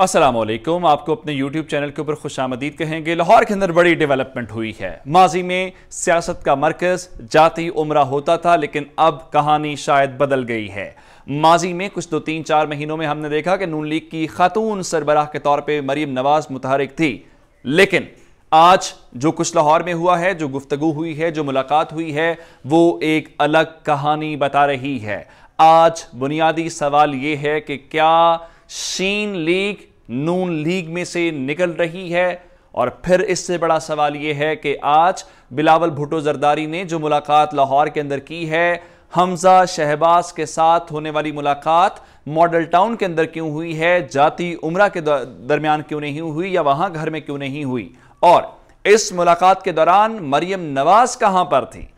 असलम आपको अपने YouTube channel के ऊपर खुश आमदीद कहेंगे लाहौर के अंदर बड़ी डेवलपमेंट हुई है माजी में सियासत का मरकज जाति उम्र होता था लेकिन अब कहानी शायद बदल गई है माजी में कुछ दो तीन चार महीनों में हमने देखा कि नून लीग की खातून सरबराह के तौर पर मरीम नवाज मुतहरक थी लेकिन आज जो कुछ लाहौर में हुआ है जो गुफ्तगु हुई है जो मुलाकात हुई है वो एक अलग कहानी बता रही है आज बुनियादी सवाल ये है कि क्या शीन लीग नून लीग में से निकल रही है और फिर इससे बड़ा सवाल यह है कि आज बिलावल भुटो जरदारी ने जो मुलाकात लाहौर के अंदर की है हमजा शहबाज के साथ होने वाली मुलाकात मॉडल टाउन के अंदर क्यों हुई है जाति उम्र के दरमियान क्यों नहीं हुई या वहां घर में क्यों नहीं हुई और इस मुलाकात के दौरान मरियम नवाज कहां पर थी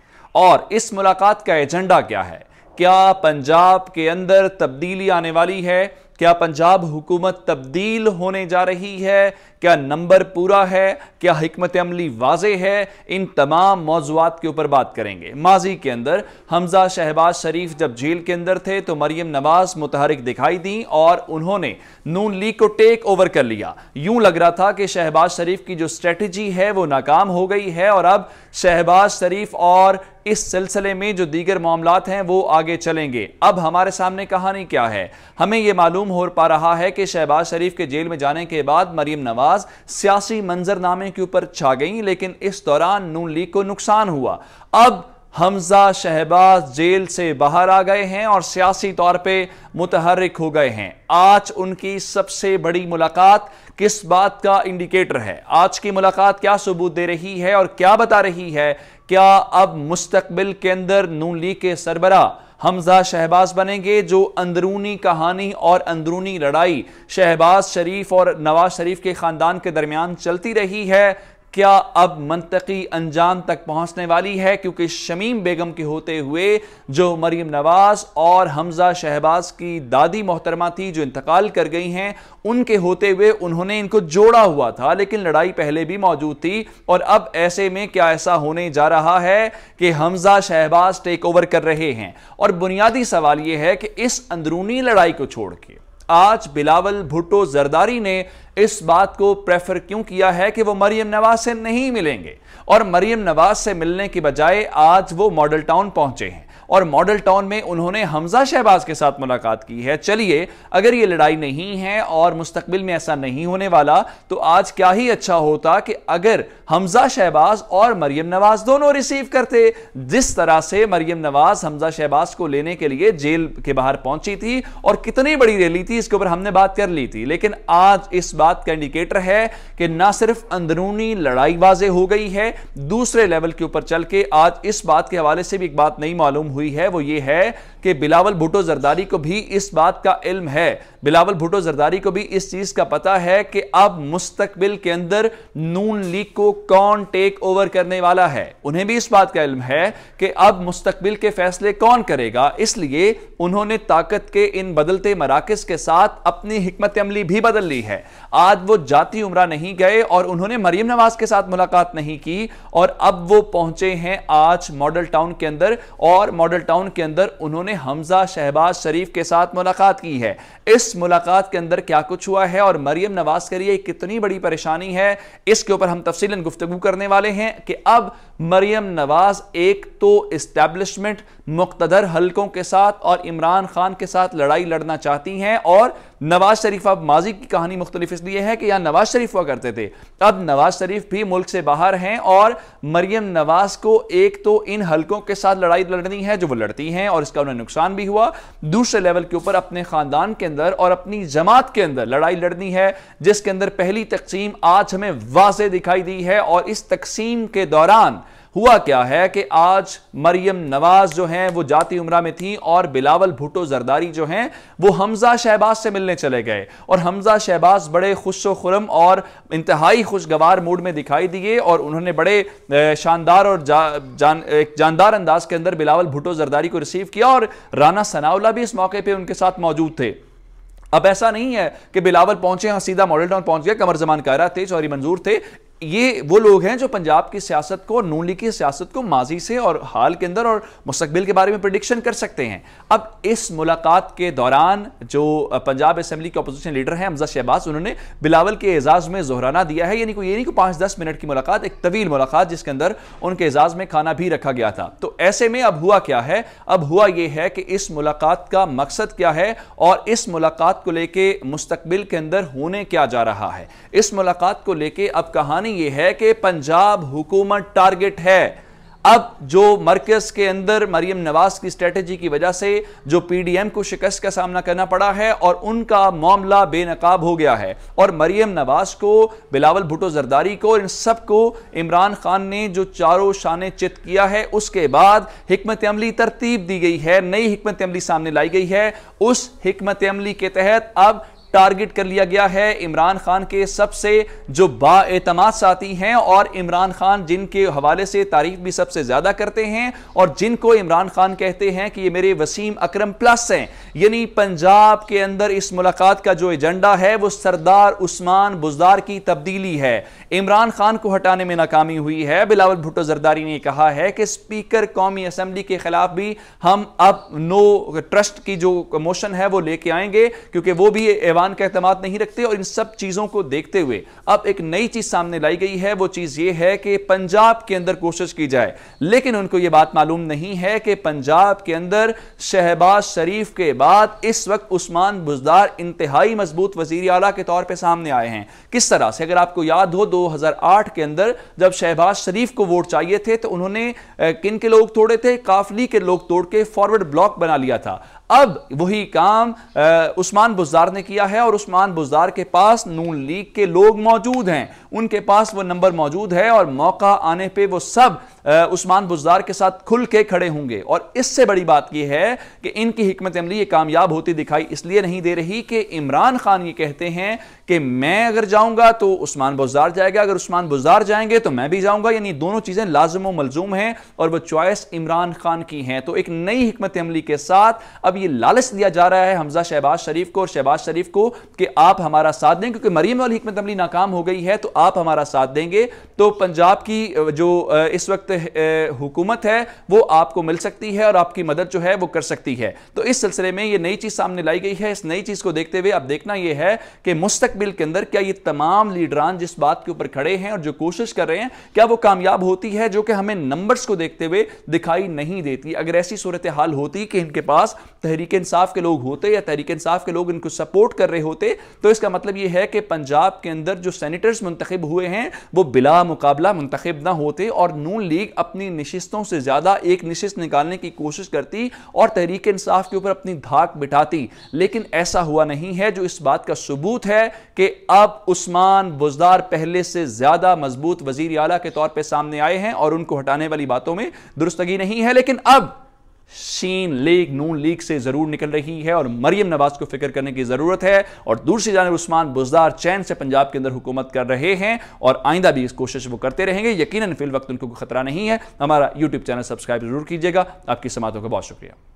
और इस मुलाकात का एजेंडा क्या है क्या पंजाब के अंदर तब्दीली आने वाली है क्या पंजाब हुकूमत तब्दील होने जा रही है क्या नंबर पूरा है क्या हमत अमली वाज है इन तमाम मौजूद के ऊपर बात करेंगे माजी के अंदर हमजा शहबाज शरीफ जब जेल के अंदर थे तो मरियम नवाज मुतहरक दिखाई दी और उन्होंने नून लीग को टेक ओवर कर लिया यूं लग रहा था कि शहबाज शरीफ की जो स्ट्रेटजी है वो नाकाम हो गई है और अब शहबाज शरीफ और इस सिलसिले में जो दीगर मामला हैं वो आगे चलेंगे अब हमारे सामने कहानी क्या है हमें यह मालूम हो पा रहा है कि शहबाज शरीफ के जेल में जाने के बाद मरीम नवाज आवाज सियासी मंजरनामे के ऊपर छा गई लेकिन इस दौरान नून लीग को नुकसान हुआ अब हमजा शहबाज जेल से बाहर आ गए हैं और सियासी तौर पे मुतहरक हो गए हैं आज उनकी सबसे बड़ी मुलाकात किस बात का इंडिकेटर है आज की मुलाकात क्या सबूत दे रही है और क्या बता रही है क्या अब मुस्तबिल के अंदर नून लीग के सरबरा हमजा शहबाज बनेंगे जो अंदरूनी कहानी और अंदरूनी लड़ाई शहबाज शरीफ और नवाज शरीफ के खानदान के दरमियान चलती रही है क्या अब मनतकी अंजाम तक पहुंचने वाली है क्योंकि शमीम बेगम के होते हुए जो मरीम नवाज और हमजा शहबाज की दादी मोहतरमा थी जो इंतकाल कर गई हैं उनके होते हुए उन्होंने इनको जोड़ा हुआ था लेकिन लड़ाई पहले भी मौजूद थी और अब ऐसे में क्या ऐसा होने जा रहा है कि हमजा शहबाज टेक ओवर कर रहे हैं और बुनियादी सवाल यह है कि इस अंदरूनी लड़ाई को छोड़ के आज बिलावल भुट्टो जरदारी ने इस बात को प्रेफर क्यों किया है कि वो मरियम नवाज से नहीं मिलेंगे और मरियम नवाज से मिलने के बजाय आज वो मॉडल टाउन पहुंचे हैं और मॉडल टाउन में उन्होंने हमजा शहबाज के साथ मुलाकात की है चलिए अगर ये लड़ाई नहीं है और मुस्तबिल में ऐसा नहीं होने वाला तो आज क्या ही अच्छा होता कि अगर हमजा शहबाज और मरियम नवाज दोनों रिसीव करते जिस तरह से मरियम नवाज हमजा शहबाज को लेने के लिए जेल के बाहर पहुंची थी और कितनी बड़ी रैली थी इसके ऊपर हमने बात कर ली थी लेकिन आज इस बात का इंडिकेटर है कि ना सिर्फ अंदरूनी लड़ाई वाजे हो गई है दूसरे लेवल के ऊपर चल के आज इस बात के हवाले से भी एक बात नहीं मालूम हुई है वो ये है कि बिलावल भुटो जरदारी को भी इस बात का इल्म है बिलावल भुटो जरदारी को भी इस चीज़ का पता है कि अब मुस्तकबिल के अंदर नून लीग को कौन टेक ओवर करने वाला है उन्हें भी इस बात का इल्म है कि अब मुस्तकबिल के फैसले कौन करेगा इसलिए उन्होंने ताकत के इन बदलते मराकज के साथ अपनी हमत अमली भी बदल ली है आज वो जाति उम्र नहीं गए और उन्होंने मरियम नवाज के साथ मुलाकात नहीं की और अब वो पहुंचे हैं आज मॉडल टाउन के अंदर और मॉडल टाउन के अंदर उन्होंने हमजा शहबाज शरीफ के साथ मुलाकात की है इस मुलाकात के अंदर क्या कुछ हुआ है और मरियम नवाज के लिए कितनी बड़ी परेशानी है इसके ऊपर हम तफसीला गुफ्तु करने वाले हैं कि अब मरियम नवाज एक तो इस्टेब्लिशमेंट मुख्तर हलकों के साथ और इमरान खान के साथ लड़ाई लड़ना चाहती हैं और नवाज शरीफ अब माजी की कहानी मुख्तलिफ इसलिए है कि यहाँ नवाज शरीफ हुआ करते थे अब नवाज शरीफ भी मुल्क से बाहर हैं और मरियम नवाज को एक तो इन हलकों के साथ लड़ाई लड़नी है जो वो लड़ती हैं और इसका उन्हें नुकसान भी हुआ दूसरे लेवल के ऊपर अपने खानदान के अंदर और अपनी जमात के अंदर लड़ाई लड़नी है जिसके अंदर पहली तकसीम आज हमें वाज दिखाई दी है और इस तकसीम के दौरान हुआ क्या है कि आज मरियम नवाज जो हैं वो जाति उम्र में थी और बिलावल भुटो जरदारी जो हैं वो हमजा शहबाज से मिलने चले गए और हमजा शहबाज बड़े खुश खुरम और इंतहाई खुशगवार मूड में दिखाई दिए और उन्होंने बड़े शानदार और जा, जान, एक जानदार अंदाज के अंदर बिलावल भुटो जरदारी को रिसीव किया और राना सनाउला भी इस मौके पर उनके साथ मौजूद थे अब ऐसा नहीं है कि बिलावल पहुंचे हाँ सीधा मॉडल टाउन पहुंच गया कमर जमान कायरा थे चौरी मंजूर थे ये वो लोग हैं जो पंजाब की सियासत को नून लीग की सियासत को माजी से और हाल के अंदर और मुस्तबिल के बारे में प्रडिक्शन कर सकते हैं अब इस मुलाकात के दौरान जो पंजाब असेंबली के अपोजिशन लीडर हैं हमजा शहबाज उन्होंने बिलावल के एजाज़ में जोहराना दिया है यानी कोई ये नहीं कि पाँच दस मिनट की मुलाकात एक तवील मुलाकात जिसके अंदर उनके एजाज़ में खाना भी रखा गया था तो ऐसे में अब हुआ क्या है अब हुआ यह है कि इस मुलाकात का मकसद क्या है और इस मुलाकात को लेकर मुस्तबिल के अंदर होने क्या जा रहा है इस मुलाकात को लेकर अब कहानी यह है कि पंजाब हुकूमत टारगेट है अब जो मरकज के अंदर मरियम नवाज की स्ट्रेटजी की वजह से जो पीडीएम को शिकस्त का सामना करना पड़ा है और उनका मामला बेनकाब हो गया है और मरियम नवाज को बिलावल भुटो जरदारी को और इन सब को इमरान खान ने जो चारों शान चित किया है उसके बाद हमत अमली तरतीब दी गई है नई हमत अमली सामने लाई गई है उस हमत अमली के तहत अब टारगेट कर लिया गया है इमरान खान के सबसे जो बातमाद साथी हैं और इमरान खान जिनके हवाले से तारीफ भी सबसे ज्यादा करते हैं और जिनको इमरान खान कहते हैं कि ये मेरे वसीम अक्रम प्लस हैं यानी पंजाब के अंदर इस मुलाकात का जो एजेंडा है वो सरदार उस्मान बुजदार की तब्दीली है इमरान खान को हटाने में नाकामी हुई है बिलावल भुट्टो जरदारी ने कहा है कि स्पीकर कौमी असम्बली के खिलाफ भी हम अब नो ट्रस्ट की जो मोशन है वो लेके आएंगे क्योंकि वो भी एवान कुरान का अहतम नहीं रखते और इन सब चीज़ों को देखते हुए अब एक नई चीज़ सामने लाई गई है वो चीज़ ये है कि पंजाब के अंदर कोशिश की जाए लेकिन उनको ये बात मालूम नहीं है कि पंजाब के अंदर शहबाज शरीफ के बाद इस वक्त उस्मान बुजदार इंतहाई मजबूत वजीर अला के तौर पर सामने आए हैं किस तरह से अगर आपको याद हो 2008 के अंदर जब शहबाज शरीफ को वोट चाहिए थे तो उन्होंने किन के लोग तोड़े थे काफली के लोग तोड़ के फॉरवर्ड ब्लॉक बना लिया था अब वही काम उस्मान बुजार ने किया है और उस्मान बुजार के पास नून लीग के लोग मौजूद हैं उनके पास वो नंबर मौजूद है और मौका आने पर वो सब उस्मान बुजदार के साथ खुल के खड़े होंगे और इससे बड़ी बात यह है कि इनकी हमत अमली ये कामयाब होती दिखाई इसलिए नहीं दे रही कि इमरान खान ये कहते हैं कि मैं अगर जाऊंगा तो उस्मान बुजदार जाएगा अगर उस्मान बुजदार जाएंगे तो मैं भी जाऊंगा यानी दोनों चीज़ें लाजम मलजूम हैं और वह चॉइस इमरान खान की हैं तो एक नई हमत अमली के साथ अब यह लालच दिया जा रहा है हमजा शहबाज शरीफ को और शहबाज शरीफ को कि आप हमारा साथ दें क्योंकि मरीम वाली हमत अमली नाकाम हो गई है तो आप हमारा साथ देंगे तो पंजाब की जो इस वक्त हुकूमत है वो आपको मिल सकती है और आपकी मदद जो है वो कर सकती है तो इस सिलसिले में ये नई चीज़ सामने लाई गई है इस नई चीज़ को देखते हुए अब देखना ये है कि मुस्तबिल के अंदर क्या ये तमाम लीडरान जिस बात के ऊपर खड़े हैं और जो कोशिश कर रहे हैं क्या वो कामयाब होती है जो कि हमें नंबर्स को देखते हुए दिखाई नहीं देती अगर ऐसी सूरत हाल होती कि इनके पास तहरीक इंसाफ के लोग होते या तहरीक इंसाफ के लोग इनको सपोर्ट कर रहे होते तो इसका मतलब यह है कि पंजाब के अंदर जो सैनिटर्स मुंतब हुए हैं वो बिला मुकाबला मुंतब ना होते और नून लीग तहरीक अपनी नशिस्तों से ज़्यादा एक नशिस्त निकालने की कोशिश करती और तहरीक इंसाफ के ऊपर अपनी धाक बिठाती लेकिन ऐसा हुआ नहीं है जो इस बात का सबूत है कि अब उस्मान बुजदार पहले से ज़्यादा मजबूत वजीर अला के तौर पर सामने आए हैं और उनको हटाने वाली बातों में दुरुस्तगी नहीं है लेकिन अब शीन लीग नून लीग से जरूर निकल रही है और मरियम नवाज को फिक्र करने की जरूरत है और दूसरी जानब उस्मान बुजदार चैन से पंजाब के अंदर हुकूमत कर रहे हैं और आइंदा भी इस कोशिश वो करते रहेंगे यकीन फिल वक्त उनको खतरा नहीं है हमारा यूट्यूब चैनल सब्सक्राइब जरूर कीजिएगा आपकी समातों का बहुत शुक्रिया